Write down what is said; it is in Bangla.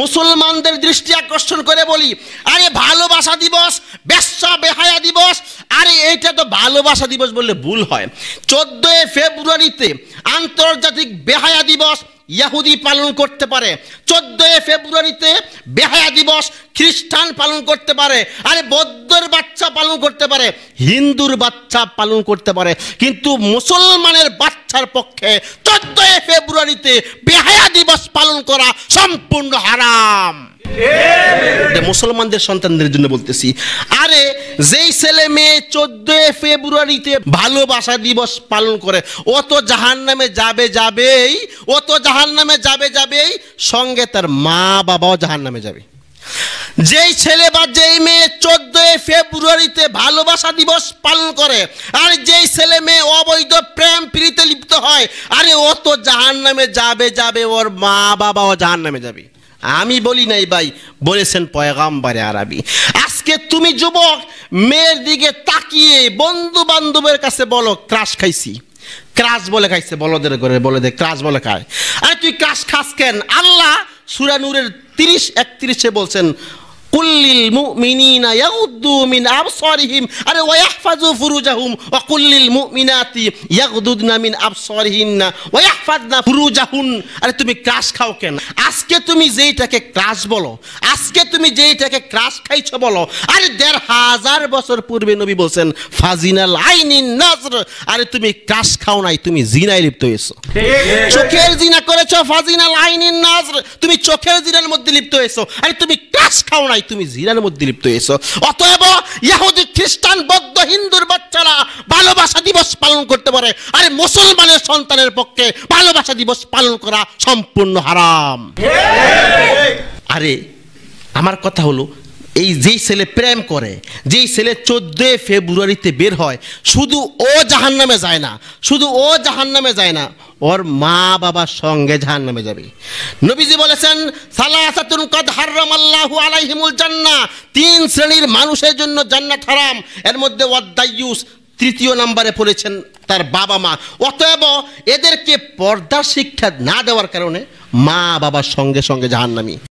মুসলমানদের দৃষ্টি আকর্ষণ করে বলি আরে ভালোবাসা দিবস ব্যবসা বেহায়া দিবস আরে এইটা তো ভালোবাসা দিবস বললে ভুল হয় চোদ্দোই ফেব্রুয়ারিতে আন্তর্জাতিক বেহায়া দিবস ইয়াহুদি পালন করতে পারে চোদ্দই ফেব্রুয়ারিতে বেহায়া দিবস খ্রিস্টান পালন করতে পারে আরে বৌদ্ধর বাচ্চা পালন করতে পারে হিন্দুর বাচ্চা পালন করতে পারে কিন্তু মুসলমানের বাচ্চার পক্ষে চোদ্দই ফেব্রুয়ারিতে বেহায়া দিবস পালন পালন করা সম্পূর্ণ হারাম মুসলমানদের সন্তানদের জন্য বলতেছি আরে যেই ছেলে মেয়ে চোদ্দ ফেব্রুয়ারিতে ভালোবাসা দিবস পালন করে ও তো জাহান নামে যাবে যাবেই ও তো জাহান নামে যাবে যাবেই সঙ্গে তার মা বাবাও জাহান নামে যাবে যেই ছেলে বা যেই মেয়ে চোদ্দই ফেব্রুয়ারিতে ভালোবাসা দিবস পালন করে আর যেই ছেলে মেয়ে অবৈধ প্রেম প্রীতে লিপ্ত হয় আরে ও তো জাহান নামে যাবে যাবে ওর মা বাবা ও জাহান নামে যাবে আমি বলি নাই ভাই বলেছেন পয়গাম্বারে আরবি আজকে তুমি যুবক মেয়ের দিকে তাকিয়ে বন্ধু বান্ধবের কাছে বলো ক্রাশ খাইছি ক্রাশ বলে খাইছে বলদের করে বলে দে ক্রাশ বলে খায় আরে তুই ক্রাশ খাস কেন আল্লাহ সুরানুরের তিরিশ একত্রিশে বলছেন কুল্লিল মুমিনিনা ইয়াগুদ্দু মিন আবসারিহিম আরে ওয়া ফুরুজাহুম ওয়া কুল্লিল মুমিনাতি ইয়াগুদুদনা মিন আবসারিহিন্না ওয়া ফুরুজাহুন আরে তুমি ক্রাশ খাও কেন আজকে তুমি যেইটাকে ক্রাশ বলো আজকে তুমি যেইটাকে ক্রাশ খাইছো বলো আরে দেড় হাজার বছর পূর্বে নবী বলছেন ফাজিনাল আইনিন নাজর আরে তুমি ক্রাশ খাও নাই তুমি জিনায় লিপ্ত হয়েছো চোখের জিনা করেছো ফাজিনাল আইনিন নাজর তুমি চোখের জিনার মধ্যে লিপ্ত হয়েছো আরে তুমি ক্রাশ খাও নাই তুমি জিরার মধ্যে লিপ্ত হয়েছ অতএব ইহুদি খ্রিস্টান বৌদ্ধ হিন্দুর বাচ্চারা ভালোবাসা দিবস পালন করতে পারে আরে মুসলমানের সন্তানের পক্ষে ভালোবাসা দিবস পালন করা সম্পূর্ণ হারাম আরে আমার কথা হলো এই যেই ছেলে প্রেম করে যেই ছেলে চোদ্দোই ফেব্রুয়ারিতে বের হয় শুধু ও জাহান নামে যায় না শুধু ও জাহান নামে যায় না ওর মা বাবার সঙ্গে ঝান নামে যাবে নবীজি বলেছেন সালাসাতুন কদ হারাম আল্লাহ আলাইহিমুল জান্না তিন শ্রেণীর মানুষের জন্য জান্নাত হারাম এর মধ্যে ওয়াদ্দাইয়ুস তৃতীয় নাম্বারে পড়েছেন তার বাবা মা অতএব এদেরকে পর্দার শিক্ষা না দেওয়ার কারণে মা বাবার সঙ্গে সঙ্গে জাহান্নামি